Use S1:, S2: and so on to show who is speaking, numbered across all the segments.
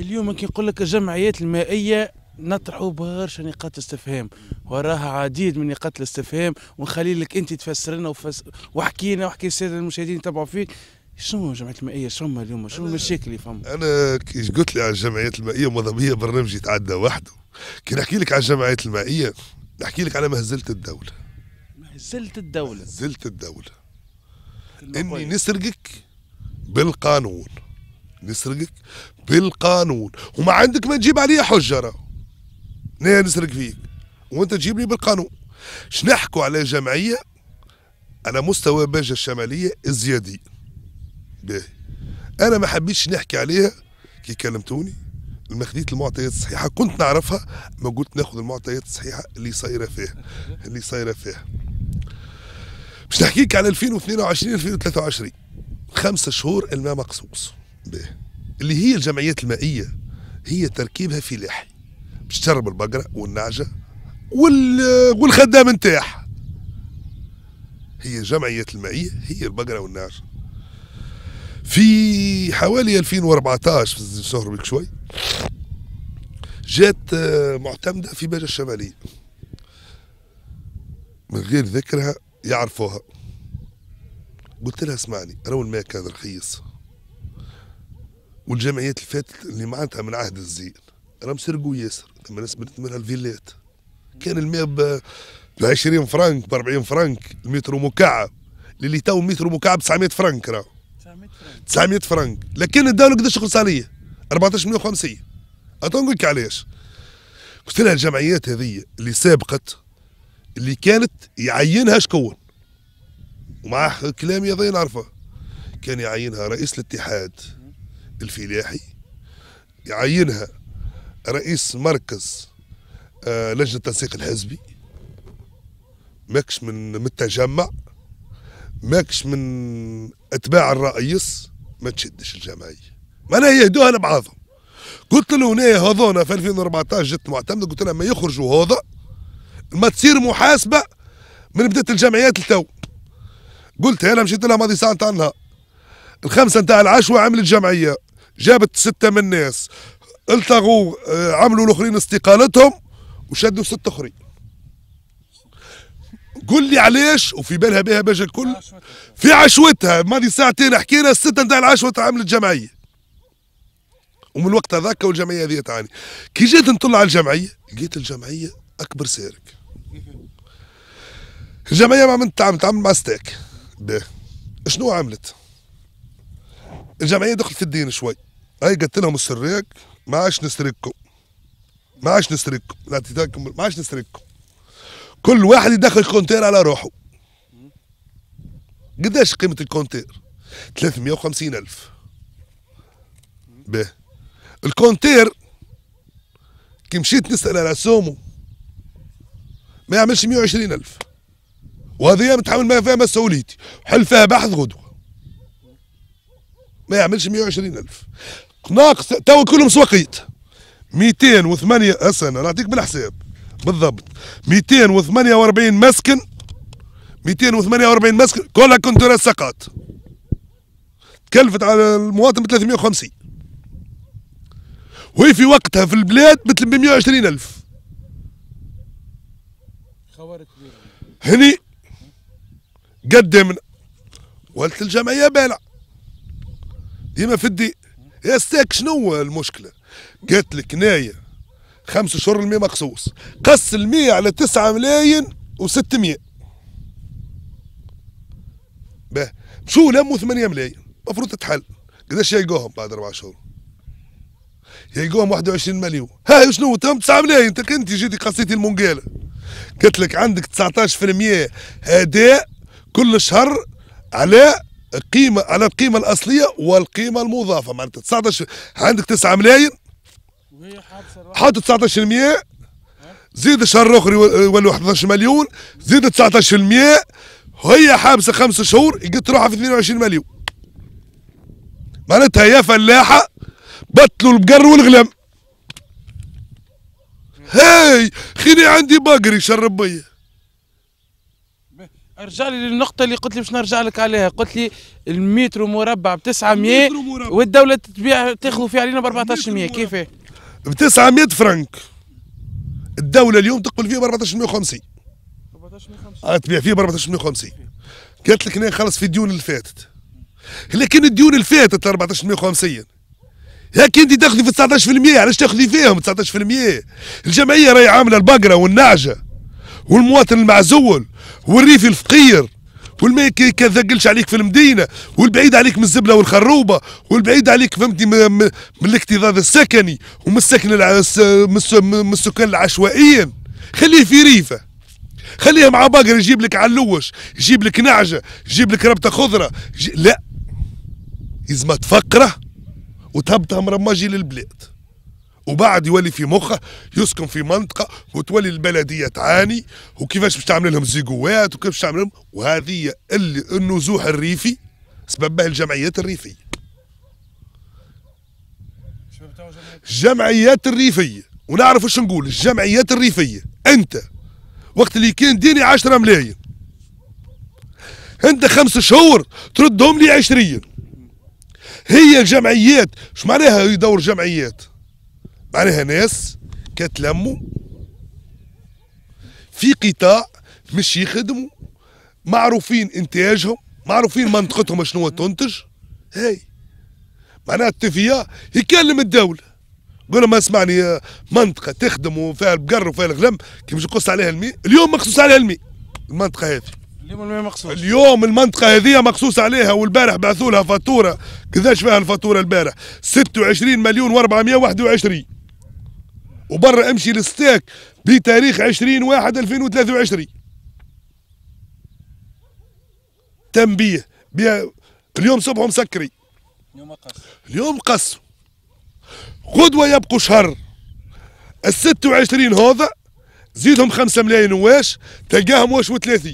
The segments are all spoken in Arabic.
S1: اليوم كي نقول لك الجمعيات المائيه نطرحوا برشا نقاط استفهام وراها عديد من نقاط الاستفهام ونخلي لك انت تفسر لنا وفس... وحكينا وحكي الساده المشاهدين يتابعوا فيك شنو الجمعيات المائيه شنو اليوم شنو المشاكل اللي فما انا كي قلت لي على الجمعيات المائيه وماذا برنامج يتعدى وحده كي نحكي لك على الجمعيات المائيه نحكي لك على مهزله الدوله مهزله الدوله مهزله الدوله اني نسرقك بالقانون نسرقك بالقانون وما عندك ما تجيب عليا حجه راه نسرق فيك وانت تجيبني بالقانون شنحكوا على جمعيه على مستوى باجة الشمالية الزيادي باهي أنا ما حبيتش نحكي عليها كي كلمتوني ما خديت المعطيات الصحيحة كنت نعرفها ما قلت ناخذ المعطيات الصحيحة اللي صايرة فيها اللي صايرة فيها مش نحكيك على 2022 2023 خمسة شهور الماء مقصوص اللي هي الجمعيات المائيه هي تركيبها فلاحي باش تشرب البقره والنعجه وال والخدام نتاعها هي الجمعيات المائيه هي البقره والنعجه في حوالي 2014 في شهر بك شوي جات آه، معتمدة في باجة الشمالية من غير ذكرها يعرفوها قلت لها اسمعني راهو الماء كان رخيص والجمعيات اللي فاتت اللي معناتها من عهد الزين راهم سرقوا ياسر ثم ناس بنت منها الفيلات كان الماء ب 20 فرنك ب 40 فرنك المتر مكعب للي تو متر مكعب 900 فرنك راه 900 فرنك 900 فرنك لكن الدوله قداش تخلص عليا 1450 نقول لك علاش قلت لها الجمعيات هذه اللي سابقت اللي كانت يعينها شكون ومع كلامي هذا نعرفه كان يعينها رئيس الاتحاد الفلاحي يعينها رئيس مركز آه، لجنة التنسيق الحزبي ماكش من التجمع ماكش من اتباع الرئيس ما تشدش الجمعية معناها يهدوها لبعضهم قلت له هنا هذونا في 2014 جت معتمده قلت له ما يخرجوا هذا ما تصير محاسبه من بدات الجمعيات لتو قلت انا مشيت لها ماضي ساعه نتاع النهار الخمسه نتاع العشوه عملت جمعيه جابت سته من الناس التغوا آه، عملوا الاخرين استقالتهم وشدوا ست اخرين قول لي علاش وفي بالها بها باجا الكل في عشوتها ماضي ساعتين حكينا الستة نتاع العشوة عملت جمعية ومن الوقت هذاك والجمعية هذه تعاني كي جيت نطلع على الجمعية لقيت الجمعية أكبر سارك الجمعية ما عملت تعمل تعمل مع ستاك شنو عملت الجمعية دخلت في الدين شوي اي قلت لهم السريك ما عادش نسرقكم ما عادش نسرقكم لا تتاكم ما عادش نسرقكم كل واحد يدخل كونتير على روحه قداش قيمة الكونتير؟ 350 ألف به الكونتير كي مشيت نسأل على سومو ما يعملش 120 ألف وهذه متحمل ما فيها مسؤوليتي حل فيها بحث غدوة ما يعملش 120 ألف ناقص تو كلهم سوقيت 208 استنى نعطيك بالحساب بالضبط 248 مسكن 248 مسكن كلها كنت سقط تكلفت على المواطن ب 350 وهي في وقتها في البلاد ب 120 ألف خوارق كبيرة هني قدمنا قلت الجمعية بالع ديما في الدين يا ستاك شنو المشكله قالت لك نايه خمس شهور المية مقصوص قص المية على تسعة ملايين وستمية باه مشوا لموا ثمانية ملايين المفروض تتحل قداش يلقوهم بعد أربع شهور يلقوهم 21 مليون ها شنو تم 9 ملايين انت انت جيتي قصيتي المونقالة قلت لك عندك 19% اداء كل شهر على قيمه على القيمه الاصليه والقيمه المضافه معناتها 19 عندك 9 ملايين حط 19 زيد الشهر الاخر يولوا 11 مليون زيد 19 وهي حابسه خمس شهور لقيت روحها في 22 مليون معناتها يا فلاحه بطلوا البقر والغلم هاي خيني عندي بقري شرب بيه ارجع لي للنقطة اللي قلت لي باش نرجع لك عليها، قلت لي المتر مربع ب 900 والدولة تبيع تاخذوا فيه علينا ب 1400 كيفاه؟ ب 900 فرنك الدولة اليوم تقبل فيه ب 1450 1450 تبيع فيه ب 1450 قالت لك انا خلص في الديون اللي فاتت لكن الديون اللي فاتت 1450 هاك انت تاخذي في 19% علاش تاخذي فيهم 19% الجمعيه راهي عامله البقره والنعجه والمواطن المعزول والريفي الفقير والما يكذقلش عليك في المدينه والبعيد عليك من الزبله والخروبه والبعيد عليك فهمتي من الاكتظاظ السكني ومن السكن من السكان العشوائيين خليه في ريفه خليه مع باقر يجيب لك علوش يجيب لك نعجه يجيب لك ربطه خضره لا ما تفقره وتهبطها مرماجي للبلاد وبعد يولي في مخه يسكن في منطقه وتولي البلديه تعاني وكيفاش باش تعمل لهم زيقوات وكيفاش تعمل لهم وهذه النزوح الريفي سببها الجمعيات الريفيه الجمعيات الريفيه ونعرف واش نقول الجمعيات الريفيه انت وقت اللي كان ديني 10 ملايين انت خمس شهور تردهم لي 20 هي الجمعيات شو معناها يدور جمعيات عليها ناس كتلموا في قطاع مش يخدموا معروفين انتاجهم معروفين منطقتهم شنو تنتج هاي معناها التفيا يكلم الدوله قول ما اسمعني منطقه تخدم وفيها البقر وفيها الغلم كي مش نقص عليها المي اليوم مقصوص عليها المي المنطقه هذه اليوم المي مقصوص اليوم المنطقه هذه مقصوص عليها والبارح بعثوا لها فاتوره قداش فيها الفاتوره البارح 26 مليون و421 وبرا امشي للستيك بتاريخ 20 واحد 2023 تنبيه اليوم صبحه مسكري اليوم قص اليوم قص غدوه يبقوا شهر ال 26 هذا زيدهم 5 ملايين واش تلقاهم واش و30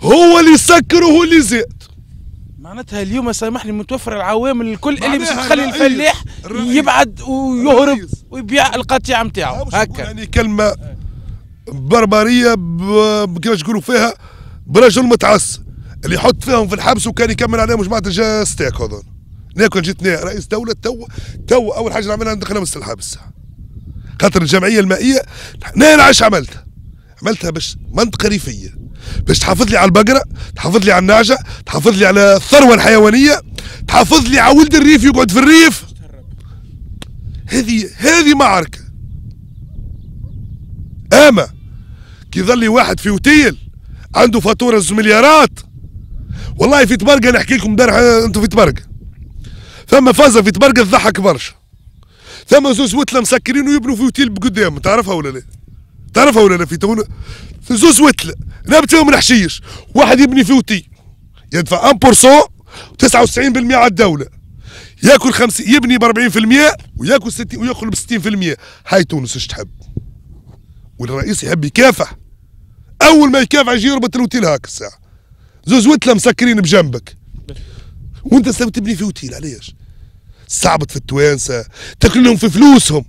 S1: هو اللي سكر وهو اللي زاد معناتها اليوم سامحني متوفر العوامل الكل اللي باش تخلي الفلاح يبعد ويهرب ويبيع القطيع نتاعو هكا يعني كلمه بربريه كيفاش يقولوا فيها برجل متعصب اللي يحط فيهم في الحبس وكان يكمل عليهم جماعه جا ستيك هذول ناكل جيتنا رئيس دوله تو تو اول حاجه نعملها ندخلها من الحبس خاطر الجمعيه المائيه انا عملتها عملتها باش منطقه ريفيه باش تحافظ لي على البقره تحافظ لي على النعجه تحافظ لي على الثروه الحيوانيه تحافظ لي على ولد الريف يقعد في الريف هذه هذه معركه اما كي ظل واحد في اوتيل عنده فاتوره زوز مليارات والله في تبرقه نحكي لكم امبارح انتم في تبرقه ثم فازه في تبرقه تضحك برشا ثم زوز وتله مسكرين ويبنوا في اوتيل بقدام تعرفها ولا لا؟ تعرفها ولا لا في تونس زوز وتله رابطه من الحشيش واحد يبني فيوتي يدفع 1% 99% على الدوله ياكل 50 يبني ب 40% وياكل 60 وياكل ب 60% هاي تونس ايش تحب والرئيس يحب يكافح اول ما يكافح يجي يربط الوتيل هاك الساعه زوز وتله مسكرين بجنبك وانت تبني في وتيل علاش؟ صعبت في التوانسه تاكل لهم في فلوسهم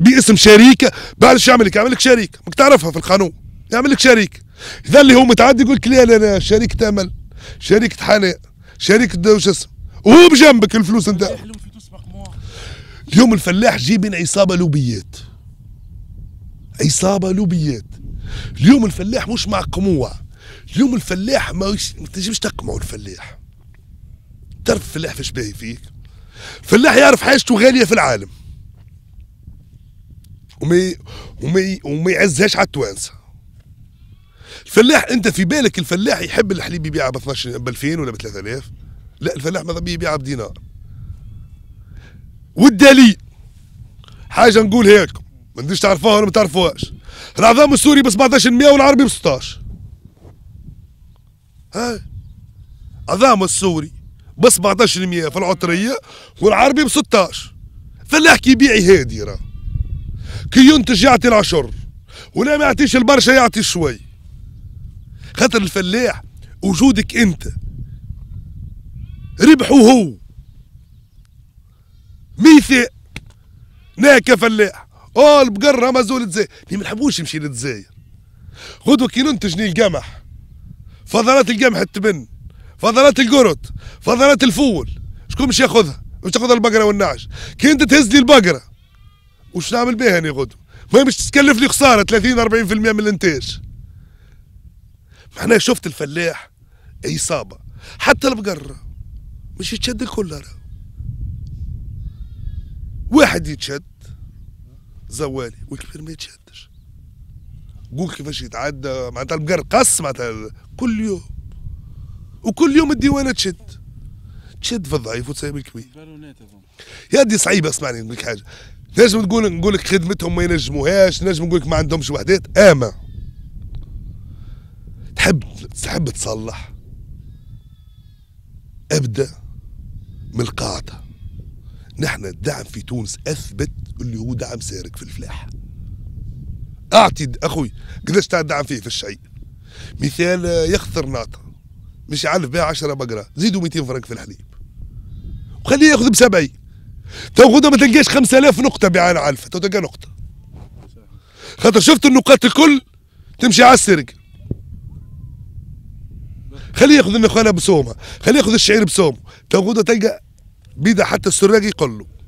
S1: باسم شريك شو يعمل لك يعمل لك شريك ما تعرفها في القانون يعمل لك شريك اذا اللي هو متعدي يقول لك لا لا لا شريك تامل شريك حنان شريك وش اسمه وهو بجنبك الفلوس انت اليوم الفلاح من عصابه لوبيات عصابه لوبيات اليوم الفلاح مش مع قموع اليوم الفلاح ما تجيبش تقمعوا الفلاح تعرف الفلاح فاش باهي فيك الفلاح يعرف حاجته غاليه في العالم وما وما وما يعزهاش على التوانسه الفلاح انت في بالك الفلاح يحب الحليب يبيعه ب 12 ب 2000 ولا ب 3000 لا الفلاح ماذا بيه يبيعه بدينار والدليل حاجه نقول هيك ما نديش تعرفوها ولا ما تعرفوهاش العظام السوري ب 17% والعربي ب 16 ها عظام السوري ب 17% في العطريه والعربي ب 16 فلاح كي هادي راه كي ينتج يعطي العشر ولا ما يعطيش البرشا يعطي شوي خاطر الفلاح وجودك انت ربحه هو ميثاق ناكا فلاح اه البقره مازول تزاي اللي ما نحبوش نمشي للجزائر غدوه كي ننتج القمح فضلات القمح التبن فضلات القرط فضلات الفول شكون باش ياخذها باش تاخذ البقره والنعش كي انت تهز لي البقره وش نعمل بها انا غدوه ما مش لي خساره 30 40% من الانتاج معناها شفت الفلاح اصابه حتى البقره مش يتشد كلها واحد يتشد زوالي والكبير ما يتشدش قول كيفاش يتعدى معناتها البقر قص معناتها كل يوم وكل يوم الديوانه تشد تشد في الضعيف وتسيب الكبير يا دي صعيبه اسمعني نقول لك حاجه لازم نقول نقول لك خدمتهم ما ينجموهاش نجم نقول لك ما عندهمش وحدات اما تحب تحب تصلح ابدا من القاعده نحن الدعم في تونس اثبت اللي هو دعم سارق في الفلاح اعطي اخوي قداش تاع الدعم فيه في الشيء مثال آه، يخثر ناطه مش يعلف بها 10 بقره زيدوا 200 فرنك في الحليب وخليه ياخذ بسبعين تاخدها ما تلقاش 5000 نقطه بعين علفه تلقى نقطه خاطر شفت النقاط الكل تمشي على السرق خليه ياخذ النخاله بسومه خليه ياخذ الشعير بسومه تاخدها تلقى بيدا حتى السراق يقول له